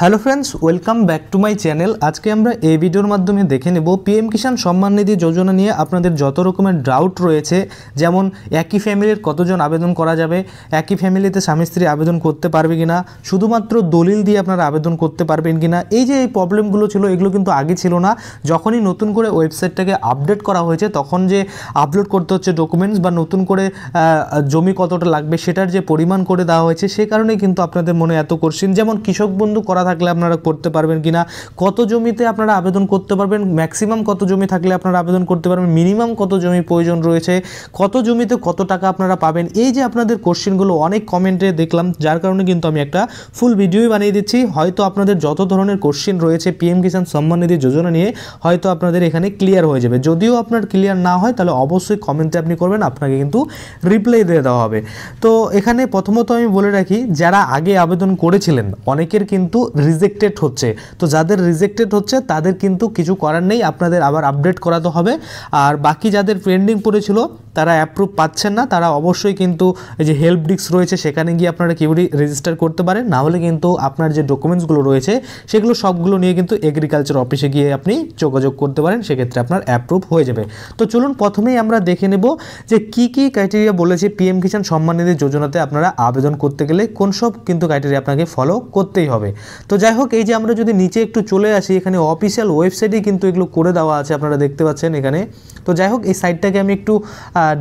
hello friends welcome back to my channel আজকে আমরা এই ভিডিওর মাধ্যমে দেখে নেব পিএম কিষাণ সম্মান নিধি যোজনা নিয়ে আপনাদের যত রকমের ডাউট রয়েছে যেমন একই ফ্যামিলির কতজন আবেদন করা যাবে একই ফ্যামিলিতে স্বামী স্ত্রী আবেদন করতে পারবে কিনা শুধুমাত্র দলিল দিয়ে আপনারা আবেদন করতে পারবেন কিনা এই যে এই প্রবলেমগুলো ছিল এগুলো কিন্তু আগে ছিল না যখনই নতুন করে ওয়েবসাইটটাকে আপডেট করা হয়েছে তখন যে আপলোড করতে হচ্ছে ডকুমেন্টস বা নতুন করে জমি কতটা লাগবে সেটার যে পরিমাণ করে দেওয়া হয়েছে সে কারণেই কিন্তু আপনাদের মনে এত কোশ্চিন যেমন কৃষক বন্ধু করা থাকলে আপনারা করতে পারবেন কি না কত জমিতে আপনারা আবেদন করতে পারবেন ম্যাক্সিমাম কত জমি থাকলে আপনারা আবেদন করতে পারবেন মিনিমাম কত জমি প্রয়োজন রয়েছে কত জমিতে কত টাকা আপনারা পাবেন এই যে আপনাদের কোশ্চেনগুলো অনেক কমেন্টে দেখলাম যার কারণে কিন্তু আমি একটা ফুল ভিডিওই বানিয়ে দিচ্ছি হয়তো আপনাদের যত ধরনের কোশ্চেন রয়েছে পিএম কিষাণ সম্মান নিধি যোজনা নিয়ে হয়তো আপনাদের এখানে ক্লিয়ার হয়ে যাবে যদিও আপনার ক্লিয়ার না হয় তাহলে অবশ্যই কমেন্টে আপনি করবেন আপনাকে কিন্তু রিপ্লাই দিয়ে দেওয়া হবে তো এখানে প্রথমত আমি বলে রাখি যারা আগে আবেদন করেছিলেন অনেকের কিন্তু রিজেক্টেড হচ্ছে তো যাদের রিজেক্টেড হচ্ছে তাদের কিন্তু কিছু করার নেই আপনাদের আবার আপডেট করাতে হবে আর বাকি যাদের পেন্ডিং পড়েছিল তারা অ্যাপ্রুভ পাচ্ছেন না তারা অবশ্যই কিন্তু এই যে হেল্প ডিস্ক রয়েছে সেখানে গিয়ে আপনারা কিউরি রেজিস্টার করতে পারেন নাহলে কিন্তু আপনার যে ডকুমেন্টসগুলো রয়েছে সেগুলো সবগুলো নিয়ে কিন্তু এগ্রিকালচার অফিসে গিয়ে আপনি যোগাযোগ করতে পারেন সেক্ষেত্রে আপনার অ্যাপ্রুভ হয়ে যাবে তো চলুন প্রথমেই আমরা দেখে নেব যে কি কি ক্রাইটেরিয়া বলেছে পিএম কিষাণ সম্মান নিধি যোজনাতে আপনারা আবেদন করতে গেলে কোন সব কিন্তু ক্রাইটেরিয়া আপনাকে ফলো করতেই হবে তো যাই হোক এই যে আমরা যদি নিচে একটু চলে আসি এখানে অফিসিয়াল ওয়েবসাইটেই কিন্তু এগুলো করে দেওয়া আছে আপনারা দেখতে পাচ্ছেন এখানে তো যাই হোক এই সাইটটাকে আমি একটু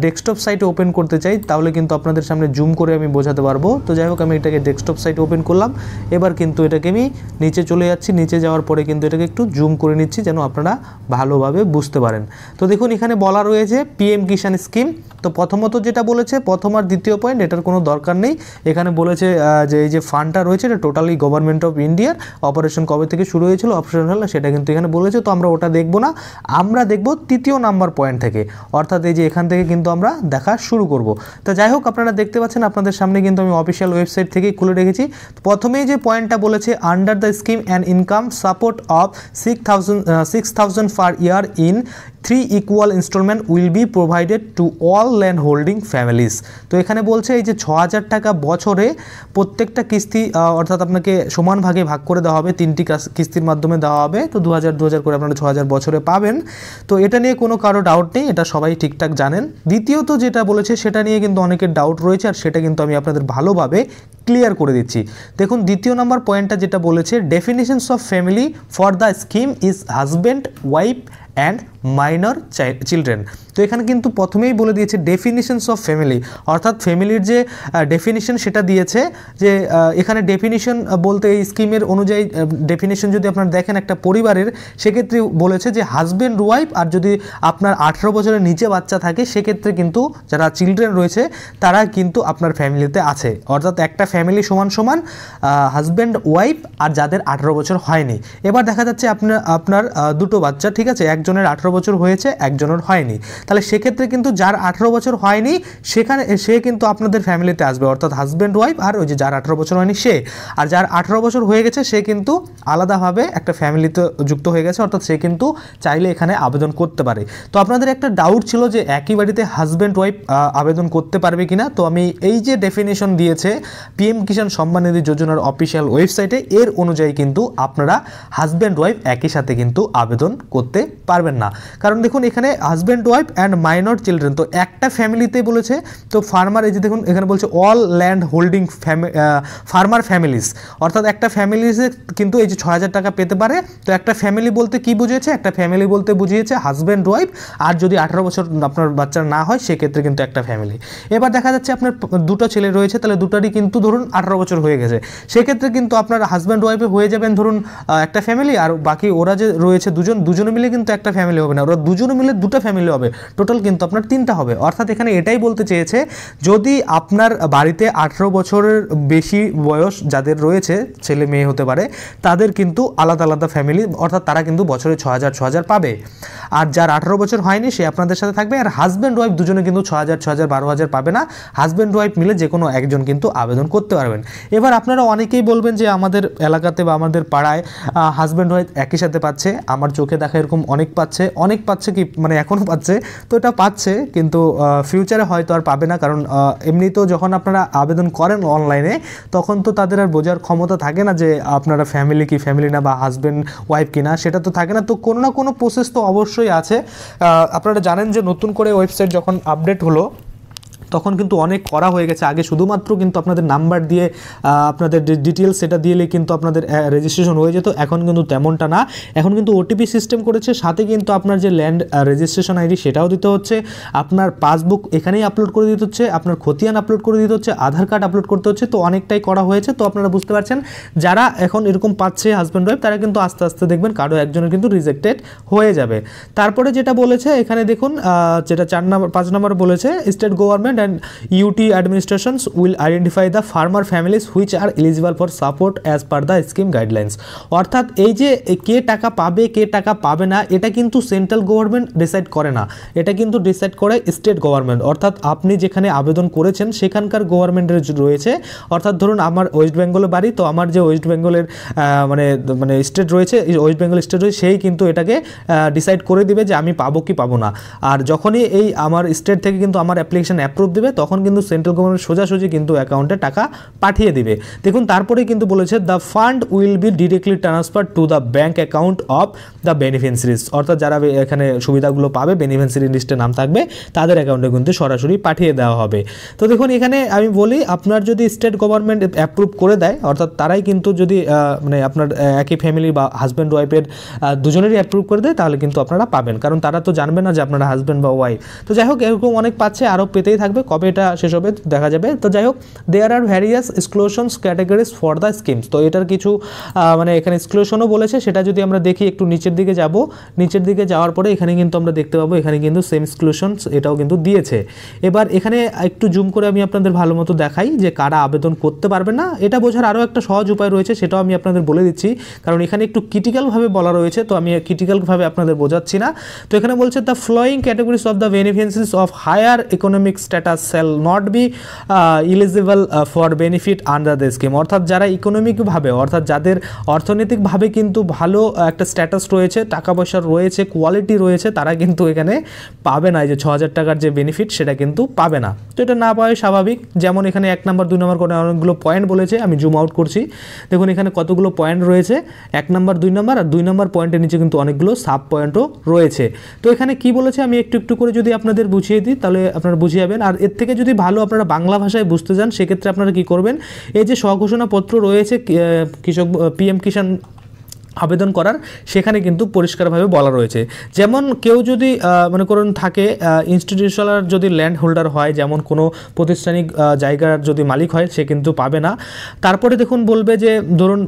ডেস্কটপ সাইটে ওপেন করতে চাই তাহলে কিন্তু আপনাদের সামনে জুম করে আমি বোঝাতে পারবো তো যাই হোক আমি এটাকে ডেস্কটপ সাইটে ওপেন করলাম এবার কিন্তু এটাকে আমি নিচে চলে যাচ্ছি নিচে যাওয়ার পরে কিন্তু এটাকে একটু জুম করে নিচ্ছি যেন আপনারা ভালোভাবে বুঝতে পারেন তো দেখুন এখানে বলা রয়েছে পিএম কিষাণ স্কিম তো প্রথমত যেটা বলেছে প্রথম আর দ্বিতীয় পয়েন্ট এটার কোনো দরকার নেই এখানে বলেছে যে এই যে ফান্ডটা রয়েছে এটা টোটালি গভর্নমেন্ট অফ ইন্ডিয়ার অপারেশন কবে থেকে শুরু হয়েছিল অপারেশন হল সেটা কিন্তু এখানে বলেছে তো আমরা ওটা দেখবো না আমরা দেখব তৃতীয় নাম্বার পয়েন্ট থেকে অর্থাৎ এই যে এখান থেকে কিন্তু আমরা দেখা শুরু করব তো যাই হোক আপনারা দেখতে পাচ্ছেন আপনাদের সামনে কিন্তু আমি অফিসিয়াল ওয়েবসাইট থেকে খুলে রেখেছি প্রথমেই যে পয়েন্টটা বলেছে under the scheme and income support of six thousand six per year in three equal instalment will be provided to all land holding families তো এখানে বলছে এই যে ছ হাজার টাকা বছরে প্রত্যেকটা কিস্তি অর্থাৎ আপনাকে সমান ভাগে ভাগ করে দেওয়া হবে তিনটি কিস্তির মাধ্যমে দেওয়া হবে তো দু হাজার দু হাজার করে আপনারা ছ হাজার বছরে পাবেন তো এটা নিয়ে কোনো কারো ডাউট নেই এটা সবাই ঠিকঠাক জানেন দ্বিতীয়ত যেটা বলেছে সেটা নিয়ে কিন্তু অনেকের ডাউট রয়েছে আর সেটা কিন্তু আমি আপনাদের ভালোভাবে ক্লিয়ার করে দিচ্ছি দেখুন দ্বিতীয় নম্বর পয়েন্টটা যেটা বলেছে definitions of family for the scheme is husband wife and minor children তো এখানে কিন্তু প্রথমেই বলে দিয়েছে ডেফিনিশনস অফ ফ্যামিলি অর্থাৎ ফ্যামিলির যে ডেফিনিশন সেটা দিয়েছে যে এখানে ডেফিনিশন বলতে এই স্কিমের অনুযায়ী ডেফিনিশন যদি আপনারা দেখেন একটা পরিবারের সেক্ষেত্রে বলেছে যে হাজব্যান্ড ওয়াইফ আর যদি আপনার আঠেরো বছরের নিচে বাচ্চা থাকে সেক্ষেত্রে কিন্তু যারা চিলড্রেন রয়েছে তারা কিন্তু আপনার ফ্যামিলিতে আছে অর্থাৎ একটা ফ্যামিলি সমান সমান হাজব্যান্ড ওয়াইফ আর যাদের আঠেরো বছর হয়নি এবার দেখা যাচ্ছে আপনার আপনার দুটো বাচ্চা ঠিক আছে একজনের আঠেরো বছর হয়েছে একজনের হয়নি তাহলে সেক্ষেত্রে কিন্তু যার আঠারো বছর হয়নি সেখানে সে কিন্তু আপনাদের ফ্যামিলিতে আসবে অর্থাৎ হাজব্যান্ড ওয়াইফ আর ওই যে যার আঠারো বছর হয়নি সে আর যার আঠারো বছর হয়ে গেছে সে কিন্তু আলাদাভাবে একটা ফ্যামিলিতে যুক্ত হয়ে গেছে অর্থাৎ সে কিন্তু চাইলে এখানে আবেদন করতে পারে তো আপনাদের একটা ডাউট ছিল যে একই বাড়িতে হাজব্যান্ড ওয়াইফ আবেদন করতে পারবে কিনা তো আমি এই যে ডেফিনেশন দিয়েছে পিএম কিষাণ সম্মান নিধি যোজনার অফিসিয়াল ওয়েবসাইটে এর অনুযায়ী কিন্তু আপনারা হাজব্যান্ড ওয়াইফ একই সাথে কিন্তু আবেদন করতে পারবেন না কারণ দেখুন এখানে husband wife and minor children তো একটা ফ্যামিলিতে বলেছে তো ফার্মার এই যে দেখুন এখানে বলছে all land holding farmer families অর্থাৎ একটা ফ্যামিলিসে কিন্তু এই যে ছ হাজার টাকা পেতে পারে তো একটা ফ্যামিলি বলতে কি বুঝিয়েছে একটা ফ্যামিলি বলতে বুঝিয়েছে হাজব্যান্ড ওয়াইফ আর যদি আঠারো বছর আপনার বাচ্চা না হয় সেক্ষেত্রে কিন্তু একটা ফ্যামিলি এবার দেখা যাচ্ছে আপনার দুটো ছেলে রয়েছে তাহলে দুটারই কিন্তু ধরুন আঠারো বছর হয়ে গেছে সেক্ষেত্রে কিন্তু আপনার হাজব্যান্ড ওয়াইফে হয়ে যাবেন ধরুন একটা ফ্যামিলি আর বাকি ওরা যে রয়েছে দুজন দুজনে মিলে কিন্তু একটা ফ্যামিলি হবে হবে না ওরা দুজনে মিলে দুটো ফ্যামিলি হবে টোটাল কিন্তু আপনার তিনটা হবে অর্থাৎ এখানে এটাই বলতে চেয়েছে যদি আপনার বাড়িতে আঠেরো বছরের বেশি বয়স যাদের রয়েছে ছেলে মেয়ে হতে পারে তাদের কিন্তু আলাদা আলাদা ফ্যামিলি অর্থাৎ তারা কিন্তু বছরে ছ হাজার ছ হাজার পাবে আর যার আঠেরো বছর হয়নি সে আপনাদের সাথে থাকবে আর হাজব্যান্ড ওয়াইফ দুজনে কিন্তু ছ হাজার ছ হাজার বারো হাজার পাবে না হাজব্যান্ড ওয়াইফ মিলে যে কোনো একজন কিন্তু আবেদন করতে পারবেন এবার আপনারা অনেকেই বলবেন যে আমাদের এলাকাতে বা আমাদের পাড়ায় হাজব্যান্ড ওয়াইফ একই সাথে পাচ্ছে আমার চোখে দেখা এরকম অনেক পাচ্ছে অনেক পাচ্ছে কি মানে এখনও পাচ্ছে তো এটা পাচ্ছে কিন্তু ফিউচারে হয়তো আর পাবে না কারণ এমনিতেও যখন আপনারা আবেদন করেন অনলাইনে তখন তো তাদের আর বোঝার ক্ষমতা থাকে না যে আপনারা ফ্যামিলি কি ফ্যামিলি না বা হাজব্যান্ড ওয়াইফ কি না সেটা তো থাকে না তো কোনো না কোনো প্রসেস তো অবশ্যই আছে আপনারা জানেন যে নতুন করে ওয়েবসাইট যখন আপডেট হলো তখন কিন্তু অনেক করা হয়ে গেছে আগে শুধুমাত্র কিন্তু আপনাদের নাম্বার দিয়ে আপনাদের ডিটেলস সেটা দিলে কিন্তু আপনাদের রেজিস্ট্রেশন হয়ে যেত এখন কিন্তু তেমনটা না এখন কিন্তু ওটিপি সিস্টেম করেছে সাথে কিন্তু আপনার যে ল্যান্ড রেজিস্ট্রেশন আইডি সেটাও দিতে হচ্ছে আপনার পাসবুক এখানেই আপলোড করে দিতে হচ্ছে আপনার খতিয়ান আপলোড করে দিতে হচ্ছে আধার কার্ড আপলোড করতে হচ্ছে তো অনেকটাই করা হয়েছে তো আপনারা বুঝতে পারছেন যারা এখন এরকম পাচ্ছে হাজব্যান্ড ওয়াইফ তারা কিন্তু আস্তে আস্তে দেখবেন কারো একজনের কিন্তু রিজেক্টেড হয়ে যাবে তারপরে যেটা বলেছে এখানে দেখুন যেটা চার নাম্বার পাঁচ নাম্বার বলেছে state government and UT administrations will identify the farmer families which are eligible for support as per the scheme guidelines অর্থাৎ এই যে কে টাকা পাবে কে টাকা পাবে না এটা কিন্তু সেন্ট্রাল গভর্নমেন্ট ডিসাইড করে না এটা কিন্তু ডিসাইড করে স্টেট গভর্নমেন্ট অর্থাৎ আপনি যেখানে আবেদন করেছেন সেখানকার গভর্নমেন্টের রয়েছে অর্থাৎ ধরুন আমার ওয়েস্ট বেঙ্গলে বাড়ি তো আমার যে ওয়েস্ট বেঙ্গলের মানে মানে স্টেট রয়েছে ওয়েস্ট বেঙ্গল স্টেট রয়েছে সেই কিন্তু এটাকে ডিসাইড করে দিবে যে আমি পাবো কি পাবো না আর যখনই এই আমার স্টেট থেকে কিন্তু আমার অ্যাপ্লিকেশান অ্যাপ্রুভ অ্যাপ্রুভ দেবে তখন কিন্তু সেন্ট্রাল গভর্নমেন্ট সোজাসুজি কিন্তু অ্যাকাউন্টে টাকা পাঠিয়ে দিবে দেখুন তারপরে কিন্তু বলেছে the fund will be directly transfer to the bank account of the beneficiaries অর্থাৎ যারা এখানে সুবিধাগুলো পাবে বেনিফিসিরি লিস্টে নাম থাকবে তাদের অ্যাকাউন্টে কিন্তু সরাসরি পাঠিয়ে দেওয়া হবে তো দেখুন এখানে আমি বলি আপনার যদি স্টেট গভর্নমেন্ট অ্যাপ্রুভ করে দেয় অর্থাৎ তারাই কিন্তু যদি মানে আপনার একই ফ্যামিলি বা হাজব্যান্ড ওয়াইফের দুজনেরই অ্যাপ্রুভ করে দেয় তাহলে কিন্তু আপনারা পাবেন কারণ তারা তো জানবে না যে আপনারা হাজব্যান্ড বা ওয়াইফ তো যাই হোক এরকম অনেক পাচ্ছে আরও পেতেই থাকবে থাকবে কবে এটা শেষ হবে দেখা যাবে তো যাই হোক there are various exclusions categories for the schemes তো এটার কিছু মানে এখানে এক্সক্লোশনও বলেছে সেটা যদি আমরা দেখি একটু নিচের দিকে যাব নিচের দিকে যাওয়ার পরে এখানে কিন্তু আমরা দেখতে পাবো এখানে কিন্তু সেম এক্সক্লুশনস এটাও কিন্তু দিয়েছে এবার এখানে একটু জুম করে আমি আপনাদের ভালো মতো দেখাই যে কারা আবেদন করতে পারবে না এটা বোঝার আরও একটা সহজ উপায় রয়েছে সেটাও আমি আপনাদের বলে দিচ্ছি কারণ এখানে একটু ক্রিটিক্যালভাবে বলা রয়েছে তো আমি ক্রিটিক্যালভাবে আপনাদের বোঝাচ্ছি না তো এখানে বলছে the following categories of the beneficiaries of higher economic stat status shall not be eligible for benefit under the scheme অর্থাৎ যারা ইকোনমিকভাবে অর্থাৎ যাদের অর্থনৈতিকভাবে কিন্তু ভালো uh, একটা স্ট্যাটাস রয়েছে টাকা পয়সা রয়েছে কোয়ালিটি রয়েছে তারা কিন্তু এখানে পাবে না যে ছ হাজার টাকার যে বেনিফিট সেটা কিন্তু পাবে না তো এটা না পাওয়াই স্বাভাবিক যেমন এখানে এক নম্বর দুই নম্বর করে অনেকগুলো পয়েন্ট বলেছে আমি জুম আউট করছি দেখুন এখানে কতগুলো পয়েন্ট রয়েছে এক নম্বর দুই নম্বর আর দুই নম্বর পয়েন্টের নিচে কিন্তু অনেকগুলো সাব পয়েন্টও রয়েছে তো এখানে কি বলেছে আমি একটু একটু করে যদি আপনাদের বুঝিয়ে দিই তাহলে আপনারা বুঝিয়ে যাবেন আর আর এর থেকে যদি ভালো আপনারা বাংলা ভাষায় বুঝতে চান সেক্ষেত্রে আপনারা কি করবেন এই যে স্বঘোষণাপত্র রয়েছে কৃষক পিএম কিষাণ আবেদন করার সেখানে কিন্তু পরিষ্কারভাবে বলা রয়েছে যেমন কেউ যদি মনে করুন থাকে ইনস্টিটিউশনাল যদি ল্যান্ড হোল্ডার হয় যেমন কোনো প্রতিষ্ঠানিক জায়গার যদি মালিক হয় সে কিন্তু পাবে না তারপরে দেখুন বলবে যে ধরুন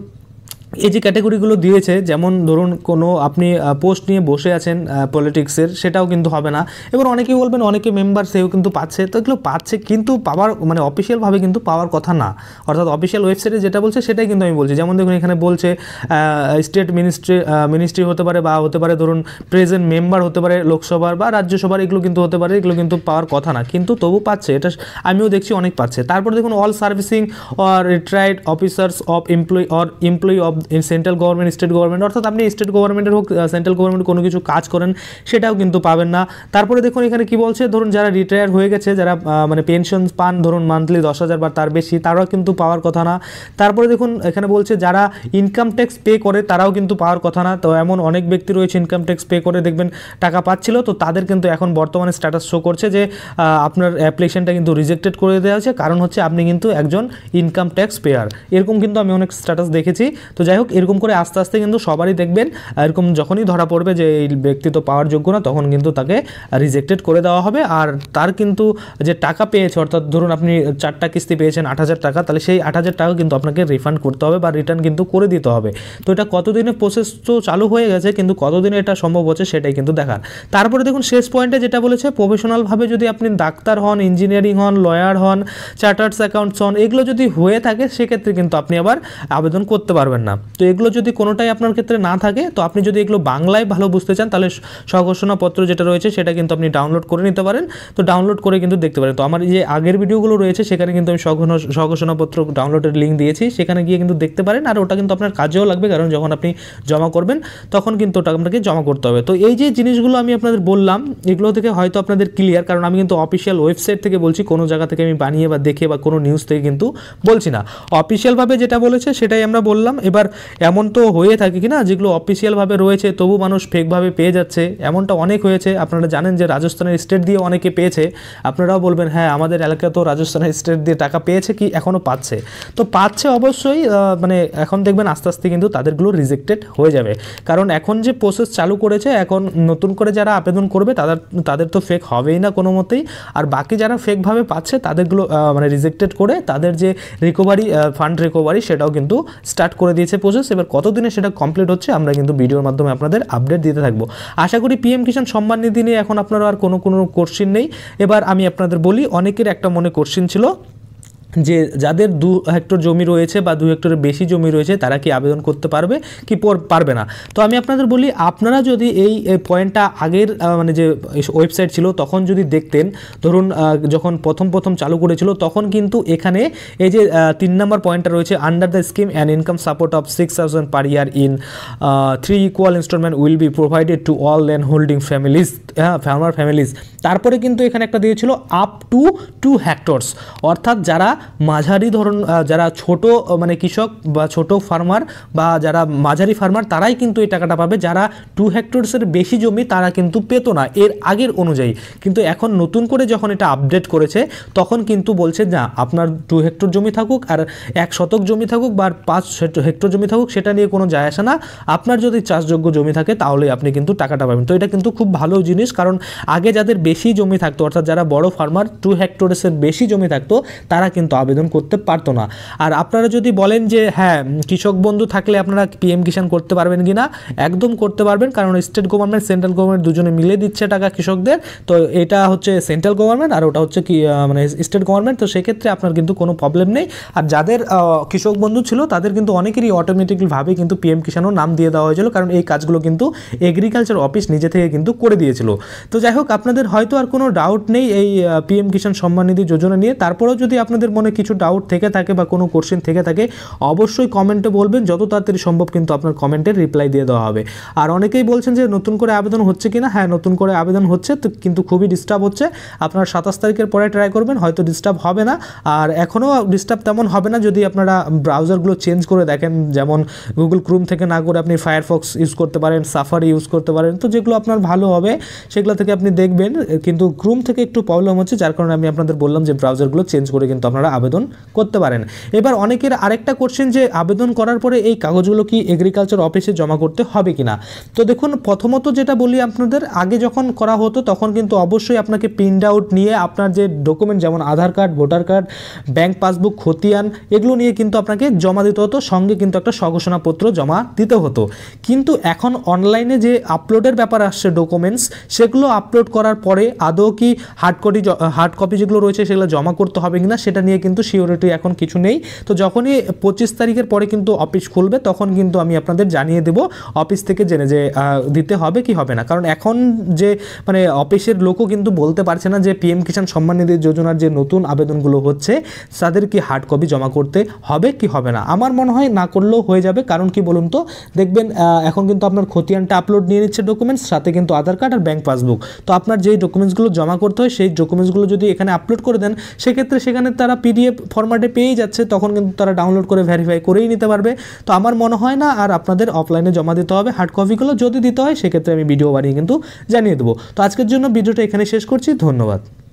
এই যে ক্যাটাগরিগুলো দিয়েছে যেমন ধরুন কোনো আপনি পোস্ট নিয়ে বসে আছেন পলিটিক্সের সেটাও কিন্তু হবে না এবার অনেকেই বলবেন অনেকে মেম্বার সেও কিন্তু পাচ্ছে তো এগুলো পাচ্ছে কিন্তু পাওয়ার মানে অফিসিয়ালভাবে কিন্তু পাওয়ার কথা না অর্থাৎ অফিসিয়াল ওয়েবসাইটে যেটা বলছে সেটাই কিন্তু আমি বলছি যেমন দেখুন এখানে বলছে স্টেট মিনিস্ট্রি মিনিস্ট্রি হতে পারে বা হতে পারে ধরুন প্রেজেন্ট মেম্বার হতে পারে লোকসভার বা রাজ্যসভার এগুলো কিন্তু হতে পারে এগুলো কিন্তু পাওয়ার কথা না কিন্তু তবু পাচ্ছে এটা আমিও দেখছি অনেক পাচ্ছে তারপর দেখুন all servicing or retired officers of employee or employee of central government state government অর্থাৎ আপনি স্টেট গভর্নমেন্টের হোক সেন্ট্রাল গভর্নমেন্ট কোনো কিছু কাজ করেন সেটাও কিন্তু পাবেন না তারপরে দেখুন এখানে কি বলছে ধরুন যারা রিটায়ার হয়ে গেছে যারা মানে পেনশন পান ধরুন মান্থলি দশ হাজার বা তার বেশি তারাও কিন্তু পাওয়ার কথা না তারপরে দেখুন এখানে বলছে যারা ইনকাম ট্যাক্স পে করে তারাও কিন্তু পাওয়ার কথা না তো এমন অনেক ব্যক্তি রয়েছে ইনকাম ট্যাক্স পে করে দেখবেন টাকা পাচ্ছিল তো তাদের কিন্তু এখন বর্তমানে স্ট্যাটাস শো করছে যে আপনার অ্যাপ্লিকেশনটা কিন্তু রিজেক্টেড করে দেওয়া হয়েছে কারণ হচ্ছে আপনি কিন্তু একজন ইনকাম ট্যাক্স পেয়ার এরকম কিন্তু আমি অনেক স্ট্যাটাস দেখেছি তো যাই যাই হোক এরকম করে আস্তে আস্তে কিন্তু সবারই দেখবেন এরকম যখনই ধরা পড়বে যে এই ব্যক্তি তো পাওয়ার যোগ্য না তখন কিন্তু তাকে রিজেক্টেড করে দেওয়া হবে আর তার কিন্তু যে টাকা পেয়েছে অর্থাৎ ধরুন আপনি চারটা কিস্তি পেয়েছেন আট হাজার টাকা তাহলে সেই আট হাজার টাকা কিন্তু আপনাকে রিফান্ড করতে হবে বা রিটার্ন কিন্তু করে দিতে হবে তো এটা কতদিনে প্রসেস তো চালু হয়ে গেছে কিন্তু কতদিনে এটা সম্ভব হচ্ছে সেটাই কিন্তু দেখার তারপরে দেখুন শেষ পয়েন্টে যেটা বলেছে প্রফেশনালভাবে যদি আপনি ডাক্তার হন ইঞ্জিনিয়ারিং হন লয়ার হন চার্টার্স অ্যাকাউন্টস হন এগুলো যদি হয়ে থাকে সেক্ষেত্রে কিন্তু আপনি আবার আবেদন করতে পারবেন না তো এগুলো যদি কোনোটাই আপনার ক্ষেত্রে না থাকে তো আপনি যদি এগুলো বাংলায় ভালো বুঝতে চান তাহলে সঘোষণাপত্র যেটা রয়েছে সেটা কিন্তু আপনি ডাউনলোড করে নিতে পারেন তো ডাউনলোড করে কিন্তু দেখতে পারেন তো আমার যে আগের ভিডিওগুলো রয়েছে সেখানে কিন্তু আমি সঘোষণাপত্র ডাউনলোডের লিঙ্ক দিয়েছি সেখানে গিয়ে কিন্তু দেখতে পারেন আর ওটা কিন্তু আপনার কাজেও লাগবে কারণ যখন আপনি জমা করবেন তখন কিন্তু ওটা আপনাকে জমা করতে হবে তো এই যে জিনিসগুলো আমি আপনাদের বললাম এগুলো থেকে হয়তো আপনাদের ক্লিয়ার কারণ আমি কিন্তু অফিসিয়াল ওয়েবসাইট থেকে বলছি কোনো জায়গা থেকে আমি বানিয়ে বা দেখে বা কোনো নিউজ থেকে কিন্তু বলছি না অফিসিয়ালভাবে যেটা বলেছে সেটাই আমরা বললাম এবার আর এমন তো হয়ে থাকে কি না যেগুলো অফিসিয়ালভাবে রয়েছে তবু মানুষ ফেকভাবে পেয়ে যাচ্ছে এমনটা অনেক হয়েছে আপনারা জানেন যে রাজস্থানের স্টেট দিয়ে অনেকে পেয়েছে আপনারাও বলবেন হ্যাঁ আমাদের এলাকা তো রাজস্থানের স্টেট দিয়ে টাকা পেয়েছে কি এখনও পাচ্ছে তো পাচ্ছে অবশ্যই মানে এখন দেখবেন আস্তে আস্তে কিন্তু তাদেরগুলো রিজেক্টেড হয়ে যাবে কারণ এখন যে প্রসেস চালু করেছে এখন নতুন করে যারা আবেদন করবে তাদের তাদের তো ফেক হবেই না কোনো মতেই আর বাকি যারা ফেকভাবে পাচ্ছে তাদেরগুলো মানে রিজেক্টেড করে তাদের যে রিকভারি ফান্ড রিকভারি সেটাও কিন্তু স্টার্ট করে দিয়েছে এসে প্রসেস এবার কতদিনে সেটা কমপ্লিট হচ্ছে আমরা কিন্তু ভিডিওর মাধ্যমে আপনাদের আপডেট দিতে থাকবো আশা করি পিএম কিষাণ সম্মান নিধি নিয়ে এখন আপনারা আর কোনো কোনো কোশ্চিন নেই এবার আমি আপনাদের বলি অনেকের একটা মনে কোশ্চিন ছিল যে যাদের দু হেক্টর জমি রয়েছে বা দু হেক্টরের বেশি জমি রয়েছে তারা কি আবেদন করতে পারবে কি পারবে না তো আমি আপনাদের বলি আপনারা যদি এই পয়েন্টটা আগের মানে যে ওয়েবসাইট ছিল তখন যদি দেখতেন ধরুন যখন প্রথম প্রথম চালু করেছিল তখন কিন্তু এখানে এই যে তিন নম্বর পয়েন্টটা রয়েছে under the scheme and income support of six thousand per year in three equal instalment will be provided to all land holding families হ্যাঁ ফার্মার ফ্যামিলিজ তারপরে কিন্তু এখানে একটা দিয়েছিল আপ টু টু হ্যাক্টরস অর্থাৎ যারা মাঝারি ধরন যারা ছোট মানে কৃষক বা ছোট ফার্মার বা যারা মাঝারি ফার্মার তারাই কিন্তু এই টাকাটা পাবে যারা টু হেক্টরসের বেশি জমি তারা কিন্তু পেত না এর আগের অনুযায়ী কিন্তু এখন নতুন করে যখন এটা আপডেট করেছে তখন কিন্তু বলছে না আপনার টু হেক্টর জমি থাকুক আর এক শতক জমি থাকুক বা পাঁচ হেক্টর জমি থাকুক সেটা নিয়ে কোনো যায় আসে না আপনার যদি চাষযোগ্য জমি থাকে তাহলে আপনি কিন্তু টাকাটা পাবেন তো এটা কিন্তু খুব ভালো জিনিস কারণ আগে যাদের বেশি জমি থাকতো অর্থাৎ যারা বড় ফার্মার টু হেক্টরসের বেশি জমি থাকতো তারা কিন্তু কিন্তু আবেদন করতে পারতো না আর আপনারা যদি বলেন যে হ্যাঁ কৃষক বন্ধু থাকলে আপনারা পিএম কিষাণ করতে পারবেন কি না একদম করতে পারবেন কারণ স্টেট গভর্নমেন্ট সেন্ট্রাল গভর্নমেন্ট দুজনে মিলে দিচ্ছে টাকা কৃষকদের তো এটা হচ্ছে সেন্ট্রাল গভর্নমেন্ট আর ওটা হচ্ছে কি মানে স্টেট গভর্নমেন্ট তো সেক্ষেত্রে আপনার কিন্তু কোনো প্রবলেম নেই আর যাদের কৃষক বন্ধু ছিল তাদের কিন্তু অনেকেরই অটোমেটিকভাবে কিন্তু পিএম কিষাণও নাম দিয়ে দেওয়া হয়েছিল কারণ এই কাজগুলো কিন্তু এগ্রিকালচার অফিস নিজে থেকে কিন্তু করে দিয়েছিল তো যাই হোক আপনাদের হয়তো আর কোনো ডাউট নেই এই পিএম কিষাণ সম্মান নিধি যোজনা নিয়ে তারপরেও যদি আপনাদের মনে কিছু ডাউট থেকে থাকে বা কোনো কোশ্চেন থেকে থাকে অবশ্যই কমেন্টে বলবেন যত তাড়াতাড়ি সম্ভব কিন্তু আপনার কমেন্টের রিপ্লাই দিয়ে দেওয়া হবে আর অনেকেই বলছেন যে নতুন করে আবেদন হচ্ছে কিনা হ্যাঁ নতুন করে আবেদন হচ্ছে তো কিন্তু খুবই ডিস্টার্ব হচ্ছে আপনারা সাতাশ তারিখের পরে ট্রাই করবেন হয়তো ডিস্টার্ব হবে না আর এখনও ডিস্টার্ব তেমন হবে না যদি আপনারা ব্রাউজারগুলো চেঞ্জ করে দেখেন যেমন গুগল ক্রোম থেকে না করে আপনি ফায়ারফক্স ইউজ করতে পারেন সাফারি ইউজ করতে পারেন তো যেগুলো আপনার ভালো হবে সেগুলো থেকে আপনি দেখবেন কিন্তু ক্রোম থেকে একটু প্রবলেম হচ্ছে যার কারণে আমি আপনাদের বললাম যে ব্রাউজারগুলো চেঞ্জ করে কিন্তু আপনারা আপনারা আবেদন করতে পারেন এবার অনেকের আরেকটা কোশ্চেন যে আবেদন করার পরে এই কাগজগুলো কি এগ্রিকালচার অফিসে জমা করতে হবে কি না তো দেখুন প্রথমত যেটা বলি আপনাদের আগে যখন করা হতো তখন কিন্তু অবশ্যই আপনাকে প্রিন্ট আউট নিয়ে আপনার যে ডকুমেন্ট যেমন Aadhaar card voter card bank passbook খতিয়ান এগুলো নিয়ে কিন্তু আপনাকে জমা দিতে হতো সঙ্গে কিন্তু একটা সঘোষণাপত্র জমা দিতে হতো কিন্তু এখন অনলাইনে যে আপলোডের ব্যাপার আসছে ডকুমেন্টস সেগুলো আপলোড করার পরে আদৌ কি হার্ড কপি হার্ড কপি যেগুলো রয়েছে সেগুলো জমা করতে হবে কিনা সেটা নিয়ে নিয়ে কিন্তু সিওরিটি এখন কিছু নেই তো যখনই পঁচিশ তারিখের পরে কিন্তু অফিস খুলবে তখন কিন্তু আমি আপনাদের জানিয়ে দেব অফিস থেকে জেনে যে দিতে হবে কি হবে না কারণ এখন যে মানে অফিসের লোকও কিন্তু বলতে পারছে না যে পিএম কিষাণ সম্মান নিধি যোজনার যে নতুন আবেদনগুলো হচ্ছে তাদের কি হার্ড কপি জমা করতে হবে কি হবে না আমার মনে হয় না করলেও হয়ে যাবে কারণ কি বলুন তো দেখবেন এখন কিন্তু আপনার খতিয়ানটা আপলোড নিয়ে নিচ্ছে ডকুমেন্টস সাথে কিন্তু আধার কার্ড আর ব্যাঙ্ক পাসবুক তো আপনার যেই ডকুমেন্টসগুলো জমা করতে হয় সেই ডকুমেন্টসগুলো যদি এখানে আপলোড করে দেন সেক্ষেত্রে সেখানে তারা পিডিএফ ফরম্যাটে পেয়েই যাচ্ছে তখন কিন্তু তারা ডাউনলোড করে ভেরিফাই করেই নিতে পারবে তো আমার মনে হয় না আর আপনাদের অফলাইনে জমা দিতে হবে হার্ড কপিগুলো যদি দিতে হয় সেক্ষেত্রে আমি ভিডিও বানিয়ে কিন্তু জানিয়ে দেবো তো আজকের জন্য ভিডিওটা এখানে শেষ করছি ধন্যবাদ